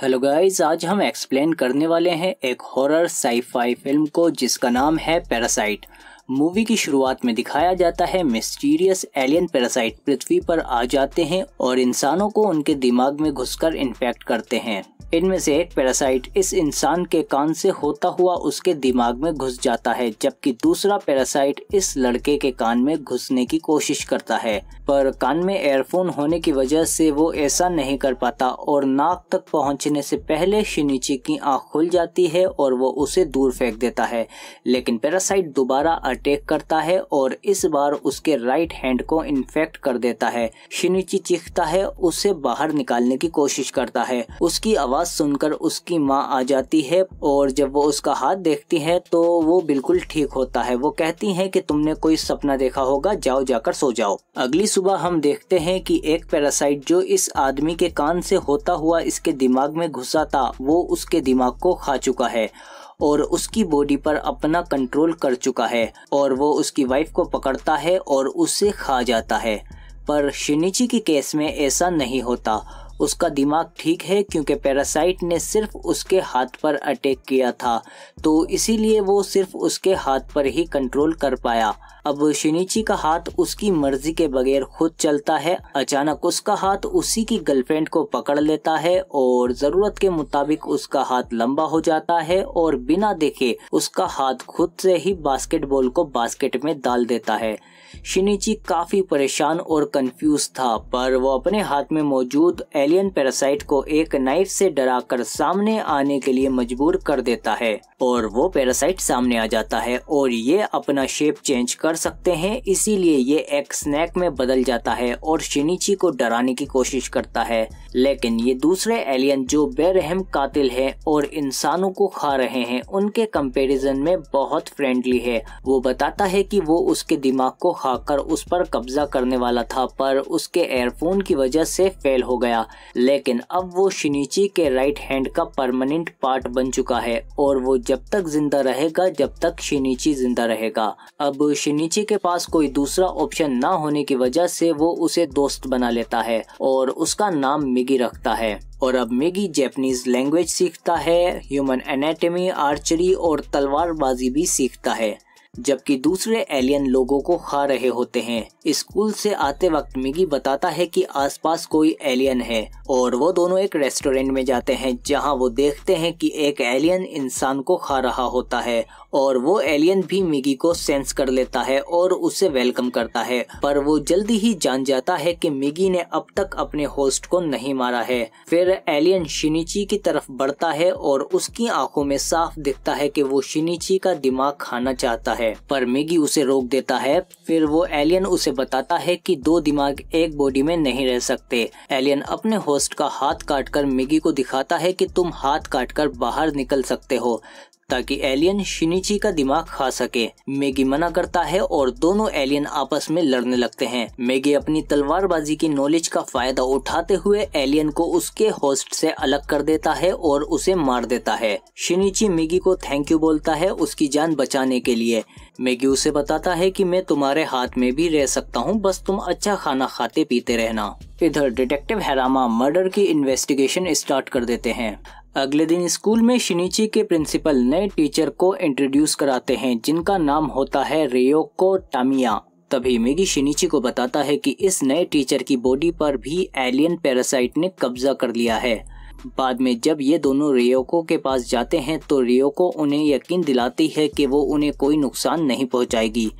Hello guys आज हम explain करने वाले हैं एक हॉरर साईफाई फिल्म को जिसका नाम है पैरासाइट मूवी की शुरुआत में दिखाया जाता है मिस्टीरियस एलियन पैरासाइट पृथ्वी पर आ जाते हैं और इंसानों को उनके दिमाग में घुसकर इन्फेक्ट करते हैं इनमें से एक पैरासाइट इस इंसान के कान से होता हुआ उसके दिमाग में घुस जाता है जबकि दूसरा पैरासाइट इस लड़के के कान में घुसने की कोशिश करता है पर कान में एयरफोन होने की वजह से वो ऐसा नहीं कर पाता और नाक तक पहुंचने से पहले शिनिची की आंख खुल जाती है और वो उसे दूर फेंक देता है लेकिन पैरासाइट दोबारा अटैक करता है और इस बार उसके राइट हैंड को इन्फेक्ट कर देता है शिनिची चीखता है उसे बाहर निकालने की कोशिश करता है उसकी आवाज सुनकर उसकी माँ आ जाती है और जब वो उसका हाथ देखती है तो वो बिल्कुल ठीक होता है वो कहती है की तुमने कोई सपना देखा होगा जाओ जाकर सो जाओ अगली सुबह हम देखते है की एक पैरासाइट जो इस आदमी के कान से होता हुआ इसके दिमाग में घुसा था वो उसके दिमाग को खा चुका है और उसकी बॉडी पर अपना कंट्रोल कर चुका है और वो उसकी वाइफ को पकड़ता है और उसे खा जाता है पर शिनिची के केस में ऐसा नहीं होता उसका दिमाग ठीक है क्योंकि पैरासाइट ने सिर्फ उसके हाथ पर अटैक किया था तो इसीलिए वो सिर्फ उसके हाथ पर ही कंट्रोल कर पाया अब शिनिची का हाथ उसकी मर्जी के बगैर खुद चलता है अचानक उसका हाथ उसी की गर्लफ्रेंड को पकड़ लेता है और जरूरत के मुताबिक उसका हाथ लंबा हो जाता है और बिना देखे उसका हाथ खुद से ही बास्केटबॉल को बास्केट में डाल देता है शिनिची काफी परेशान और कंफ्यूज था पर वो अपने हाथ में मौजूद एलियन पैरासाइट को एक नाइफ से डराकर सामने आने के लिए मजबूर कर देता है और वो पैरासाइट सामने आ जाता है और ये अपना शेप चेंज कर सकते हैं इसीलिए ये एक स्नैक में बदल जाता है और शिनिची को डराने की कोशिश करता है लेकिन ये दूसरे एलियन जो बेरहम कातिल है और इंसानों को खा रहे हैं उनके कंपेरिजन में बहुत फ्रेंडली है वो बताता है कि वो उसके दिमाग को खाकर उस पर कब्जा करने वाला था पर उसके एयरफोन की वजह से फेल हो गया लेकिन अब वो शिनिची के राइट हैंड का परमानेंट पार्ट बन चुका है और वो जब तक जिंदा रहेगा जब तक शिनिची जिंदा रहेगा अब शिनिची के पास कोई दूसरा ऑप्शन ना होने की वजह से वो उसे दोस्त बना लेता है और उसका नाम मिगी रखता है और अब मिगी जैपनीज लैंग्वेज सीखता है ह्यूमन एनाटमी आर्चरी और तलवारबाजी भी सीखता है जबकि दूसरे एलियन लोगों को खा रहे होते हैं स्कूल से आते वक्त मिगी बताता है कि आसपास कोई एलियन है और वो दोनों एक रेस्टोरेंट में जाते हैं जहां वो देखते हैं कि एक एलियन इंसान को खा रहा होता है और वो एलियन भी मिगी को सेंस कर लेता है और उसे वेलकम करता है पर वो जल्दी ही जान जाता है कि मिगी ने अब तक अपने होस्ट को नहीं मारा है फिर एलियन शिनिची की तरफ बढ़ता है और उसकी आंखों में साफ दिखता है कि वो शिनिची का दिमाग खाना चाहता है पर मिगी उसे रोक देता है फिर वो एलियन उसे बताता है की दो दिमाग एक बॉडी में नहीं रह सकते एलियन अपने होस्ट का हाथ काट मिगी को दिखाता है की तुम हाथ काट बाहर निकल सकते हो ताकि एलियन शिनिची का दिमाग खा सके मेगी मना करता है और दोनों एलियन आपस में लड़ने लगते हैं मेगी अपनी तलवारबाजी की नॉलेज का फायदा उठाते हुए एलियन को उसके होस्ट से अलग कर देता है और उसे मार देता है शिनिची मेगी को थैंक यू बोलता है उसकी जान बचाने के लिए मेगी उसे बताता है कि मैं तुम्हारे हाथ में भी रह सकता हूँ बस तुम अच्छा खाना खाते पीते रहना इधर डिटेक्टिव हैरामा मर्डर की इन्वेस्टिगेशन स्टार्ट कर देते हैं अगले दिन स्कूल में शिनिची के प्रिंसिपल नए टीचर को इंट्रोड्यूस कराते हैं जिनका नाम होता है रेयोको टामिया तभी मेगी शिनिची को बताता है कि इस नए टीचर की बॉडी पर भी एलियन पैरासाइट ने कब्जा कर लिया है बाद में जब ये दोनों रियोको के पास जाते हैं तो रियोको उन्हें यकीन दिलाती है कि वो उन्हें कोई नुकसान नहीं पहुंचाएगी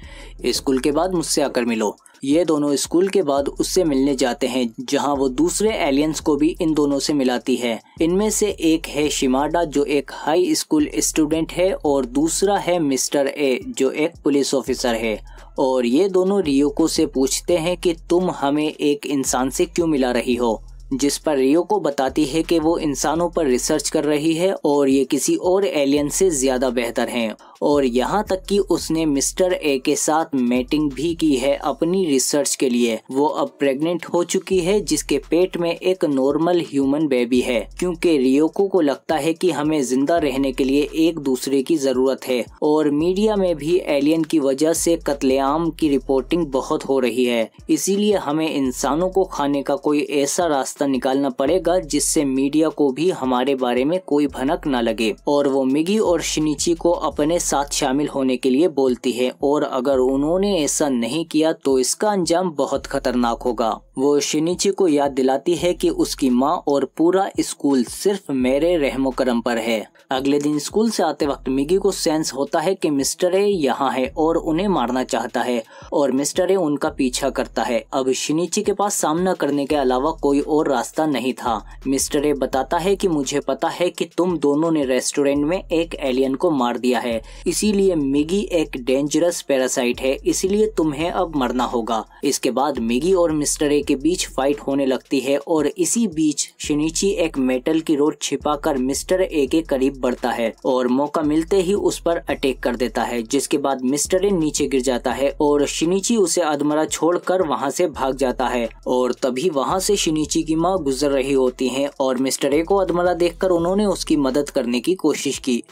स्कूल के बाद मुझसे आकर मिलो ये दोनों स्कूल के बाद उससे मिलने जाते हैं जहां वो दूसरे एलियंस को भी इन दोनों से मिलाती है इनमें से एक है शिमाडा जो एक हाई स्कूल स्टूडेंट है और दूसरा है मिस्टर ए जो एक पुलिस ऑफिसर है और ये दोनों रियोको से पूछते हैं कि तुम हमें एक इंसान से क्यों मिला रही हो जिस पर रियो को बताती है कि वो इंसानों पर रिसर्च कर रही है और ये किसी और एलियन से ज्यादा बेहतर हैं और यहाँ तक कि उसने मिस्टर ए के साथ मेटिंग भी की है अपनी रिसर्च के लिए वो अब प्रेग्नेंट हो चुकी है जिसके पेट में एक नॉर्मल ह्यूमन बेबी है क्योंकि रियोको को लगता है कि हमें जिंदा रहने के लिए एक दूसरे की जरूरत है और मीडिया में भी एलियन की वजह से कत्लेआम की रिपोर्टिंग बहुत हो रही है इसीलिए हमें इंसानों को खाने का कोई ऐसा रास्ता निकालना पड़ेगा जिससे मीडिया को भी हमारे बारे में कोई भनक न लगे और वो मिगी और शिनिची को अपने साथ शामिल होने के लिए बोलती है और अगर उन्होंने ऐसा नहीं किया तो इसका अंजाम बहुत खतरनाक होगा वो शिनिची को याद दिलाती है कि उसकी माँ और पूरा स्कूल सिर्फ मेरे रहमो करम पर है अगले दिन स्कूल से आते वक्त मिगी को सेंस होता है कि मिस्टर ए यहाँ है और उन्हें मारना चाहता है और मिस्टर ए उनका पीछा करता है अब शिनिची के पास सामना करने के अलावा कोई और रास्ता नहीं था मिस्टर ए बताता है कि मुझे पता है कि तुम दोनों ने रेस्टोरेंट में एक एलियन को मार दिया है इसीलिए मिगी एक डेंजरस पैरासाइट है इसीलिए तुम्हें अब मरना होगा इसके बाद मिगी और मिस्टर ए के बीच फाइट होने लगती है और इसी बीच शिनिची एक मेटल की रोड छिपा कर मिस्टर ए के करीब बढ़ता है और मौका मिलते ही उस पर अटैक कर देता है जिसके बाद मिस्टर ए नीचे गिर जाता है और शिनिची उसे अधमरा छोड़कर वहां से भाग जाता है और तभी वहां से शिनिची की माँ गुजर रही होती हैं और मिस्टर ए को अधमरा देखकर उन्होंने उसकी मदद करने की कोशिश की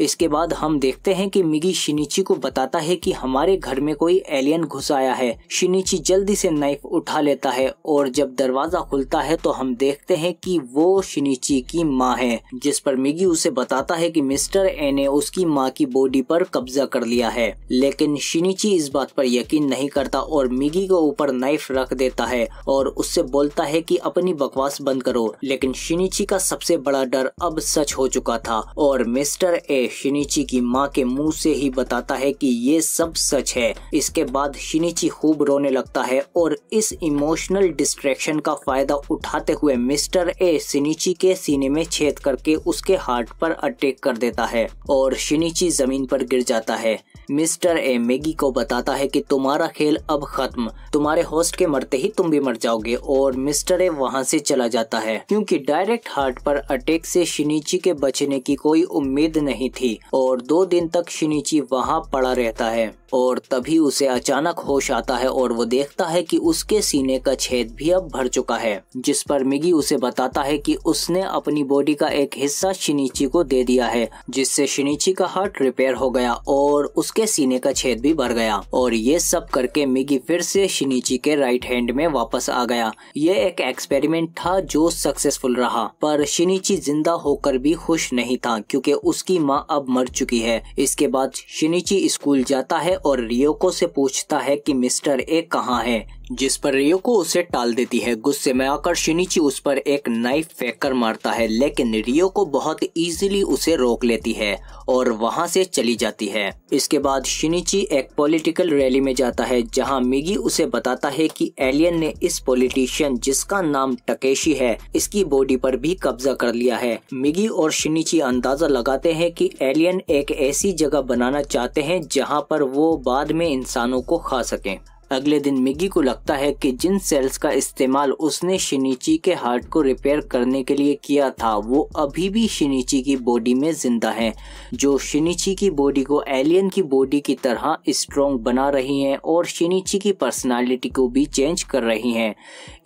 इसके बाद हम देखते हैं कि मिगी शिनिची को बताता है कि हमारे घर में कोई एलियन घुस आया है शिनिची जल्दी से नाइफ उठा लेता है और जब दरवाजा खुलता है तो हम देखते हैं कि वो शिनिची की माँ है जिस पर मिगी उसे बताता है कि मिस्टर ए ने उसकी माँ की बॉडी पर कब्जा कर लिया है लेकिन शिनिची इस बात पर यकीन नहीं करता और मिगी को ऊपर नाइफ रख देता है और उससे बोलता है की अपनी बकवास बंद करो लेकिन शिनिची का सबसे बड़ा डर अब सच हो चुका था और मिस्टर ए शिनिची की माँ के मुंह से ही बताता है कि ये सब सच है इसके बाद शिनिची खूब रोने लगता है और इस इमोशनल डिस्ट्रैक्शन का फायदा उठाते हुए मिस्टर ए शिनिची के सीने में छेद करके उसके हार्ट पर अटैक कर देता है और शिनिची जमीन पर गिर जाता है मिस्टर ए मेगी को बताता है कि तुम्हारा खेल अब खत्म तुम्हारे होस्ट के मरते ही तुम भी मर जाओगे और मिस्टर ए वहां से चला जाता है क्योंकि डायरेक्ट हार्ट पर अटैक से शिनिची के बचने की कोई उम्मीद नहीं थी और दो दिन तक शिनिची वहाँ पड़ा रहता है और तभी उसे अचानक होश आता है और वो देखता है कि उसके सीने का छेद भी अब भर चुका है जिस पर मिगी उसे बताता है कि उसने अपनी बॉडी का एक हिस्सा शिनीची को दे दिया है जिससे शिनीची का हार्ट रिपेयर हो गया और उसके सीने का छेद भी भर गया और ये सब करके मिगी फिर से शिनीची के राइट हैंड में वापस आ गया ये एक एक्सपेरिमेंट था जो सक्सेसफुल रहा पर शिनीची जिंदा होकर भी खुश नहीं था क्यूँकी उसकी माँ अब मर चुकी है इसके बाद शिनीची स्कूल जाता है और रियोको से पूछता है कि मिस्टर ए कहाँ है जिस पर रियो को उसे टाल देती है गुस्से में आकर शिनिची उस पर एक नाइफ फेंक कर मारता है लेकिन रियो को बहुत इजीली उसे रोक लेती है और वहां से चली जाती है इसके बाद शिनिची एक पॉलिटिकल रैली में जाता है जहां मिगी उसे बताता है कि एलियन ने इस पॉलिटिशियन जिसका नाम टकेशी है इसकी बॉडी पर भी कब्जा कर लिया है मिगी और शिनिची अंदाजा लगाते हैं कि एलियन एक ऐसी जगह बनाना चाहते हैं जहां पर वो बाद में इंसानों को खा सकें अगले दिन मिगी को लगता है कि जिन सेल्स का इस्तेमाल उसने शिनिची के हार्ट को रिपेयर करने के लिए किया था वो अभी भी शिनिची की बॉडी में जिंदा हैं, जो शिनिची की बॉडी को एलियन की बॉडी की तरह स्ट्रॉन्ग बना रही हैं और शिनिची की पर्सनालिटी को भी चेंज कर रही हैं।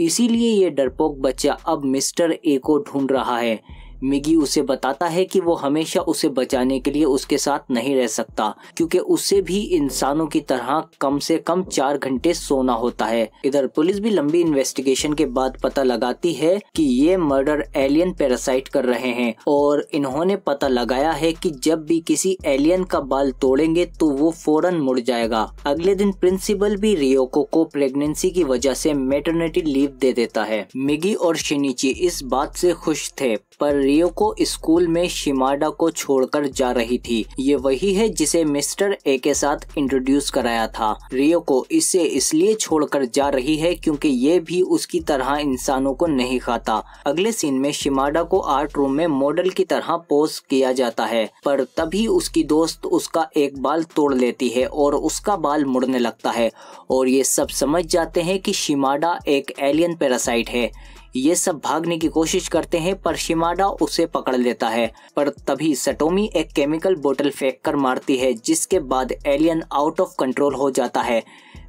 इसीलिए ये डरपोक बच्चा अब मिस्टर ए को ढूंढ रहा है मिगी उसे बताता है कि वो हमेशा उसे बचाने के लिए उसके साथ नहीं रह सकता क्योंकि उसे भी इंसानों की तरह कम से कम चार घंटे सोना होता है इधर पुलिस भी लंबी इन्वेस्टिगेशन के बाद पता लगाती है कि ये मर्डर एलियन पैरासाइट कर रहे हैं और इन्होंने पता लगाया है कि जब भी किसी एलियन का बाल तोड़ेंगे तो वो फौरन मुड़ जाएगा अगले दिन प्रिंसिपल भी रियोको को प्रेगनेंसी की वजह से मेटरनिटी लीव दे देता है मिगी और शिनिची इस बात से खुश थे पर रियोको स्कूल में शिमाडा को छोड़कर जा रही थी ये वही है जिसे मिस्टर ए के साथ इंट्रोड्यूस कराया था रियोको इसे इसलिए छोड़कर जा रही है क्योंकि ये भी उसकी तरह इंसानों को नहीं खाता अगले सीन में शिमाडा को आर्ट रूम में मॉडल की तरह पोज किया जाता है पर तभी उसकी दोस्त उसका एक बाल तोड़ लेती है और उसका बाल मुड़ने लगता है और ये सब समझ जाते हैं कि शिमाडा एक एलियन पैरासाइट है ये सब भागने की कोशिश करते हैं पर शिमाडा उसे पकड़ लेता है पर तभी सटोमी एक केमिकल बोतल फेंक कर मारती है जिसके बाद एलियन आउट ऑफ कंट्रोल हो जाता है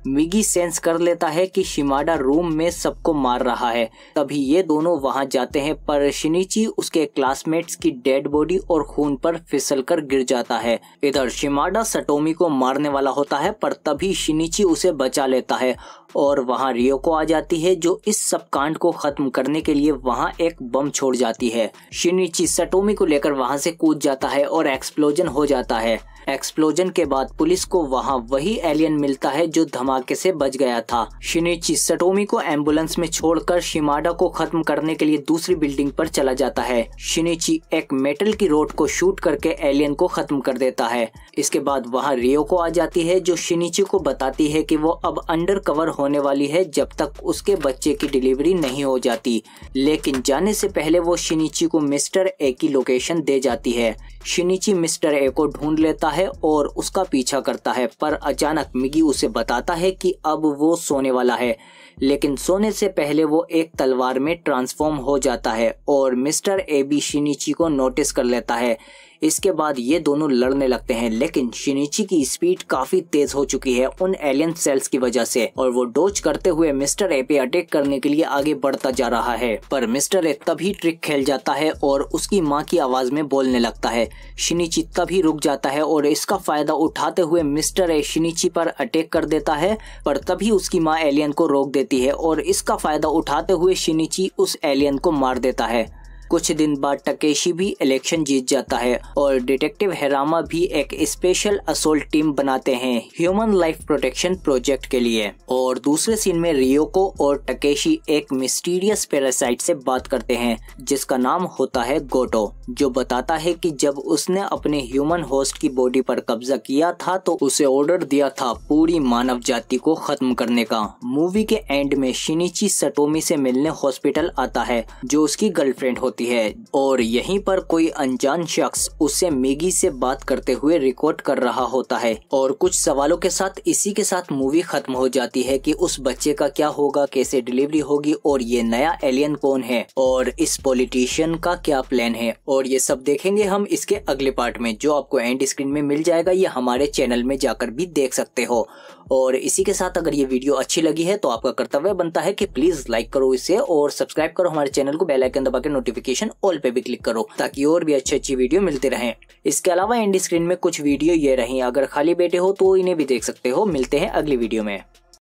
मिगी सेंस कर लेता है कि शिमाडा रूम में सबको मार रहा है तभी ये दोनों वहां जाते हैं पर शिनिची उसके क्लासमेट्स की डेड बॉडी और खून पर फिसल कर गिर जाता है इधर शिमाडा सटोमी को मारने वाला होता है पर तभी शिनिची उसे बचा लेता है और वहाँ को आ जाती है जो इस सब कांड को खत्म करने के लिए वहाँ एक बम छोड़ जाती है शिनिची सटोमी को लेकर वहाँ से कूद जाता है और एक्सप्लोजन हो जाता है एक्सप्लोजन के बाद पुलिस को वहाँ वही एलियन मिलता है जो धमाके से बच गया था शिनिची सटोमी को एम्बुलेंस में छोड़कर शिमाडा को खत्म करने के लिए दूसरी बिल्डिंग पर चला जाता है शिनिची एक मेटल की रोड को शूट करके एलियन को खत्म कर देता है इसके बाद वहाँ रियो को आ जाती है जो शिनिची को बताती है कि वो अब अंडर कवर होने वाली है जब तक उसके बच्चे की डिलीवरी नहीं हो जाती लेकिन जाने से पहले वो शिनिची को मिस्टर ए की लोकेशन दे जाती है शिनिची मिस्टर ए को ढूंढ लेता है और उसका पीछा करता है पर अचानक मिगी उसे बताता है कि अब वो सोने वाला है लेकिन सोने से पहले वो एक तलवार में ट्रांसफॉर्म हो जाता है और मिस्टर ए भी शिनिची को नोटिस कर लेता है इसके बाद ये दोनों लड़ने लगते हैं लेकिन शिनिची की स्पीड काफी तेज हो चुकी है उन एलियन सेल्स की वजह से और वो डोज करते हुए मिस्टर ए पे अटैक करने के लिए आगे बढ़ता जा रहा है पर मिस्टर ए तभी ट्रिक खेल जाता है और उसकी माँ की आवाज में बोलने लगता है शिनिची तभी रुक जाता है और इसका फायदा उठाते हुए मिस्टर ए शिनिची पर अटैक कर देता है पर तभी उसकी माँ एलियन को रोक देती है और इसका फायदा उठाते हुए शिनिची उस एलियन को मार देता है कुछ दिन बाद टकेशी भी इलेक्शन जीत जाता है और डिटेक्टिव हेरामा भी एक स्पेशल असोल्ट टीम बनाते हैं ह्यूमन लाइफ प्रोटेक्शन प्रोजेक्ट के लिए और दूसरे सीन में रियोको और टकेशी एक मिस्टीरियस पैरासाइट से बात करते हैं जिसका नाम होता है गोटो जो बताता है कि जब उसने अपने ह्यूमन होस्ट की बॉडी पर कब्जा किया था तो उसे ऑर्डर दिया था पूरी मानव जाति को खत्म करने का मूवी के एंड में शिनिची सटोमी से मिलने हॉस्पिटल आता है जो उसकी गर्लफ्रेंड होती जाती है और यहीं पर कोई अनजान शख्स उससे मेगी से बात करते हुए रिकॉर्ड कर रहा होता है और कुछ सवालों के साथ इसी के साथ मूवी खत्म हो जाती है कि उस बच्चे का क्या होगा कैसे डिलीवरी होगी और ये नया एलियन कौन है और इस पॉलिटिशियन का क्या प्लान है और ये सब देखेंगे हम इसके अगले पार्ट में जो आपको एंड स्क्रीन में मिल जाएगा ये हमारे चैनल में जाकर भी देख सकते हो और इसी के साथ अगर ये वीडियो अच्छी लगी है तो आपका कर्तव्य बनता है कि प्लीज लाइक करो इसे और सब्सक्राइब करो हमारे चैनल को बेलाइकन दबा के नोटिफिकेशन नोटिफिकेशन ऑल पे भी क्लिक करो ताकि और भी अच्छी अच्छी वीडियो मिलती रहे इसके अलावा एंड स्क्रीन में कुछ वीडियो ये रही अगर खाली बैठे हो तो इन्हें भी देख सकते हो मिलते हैं अगली वीडियो में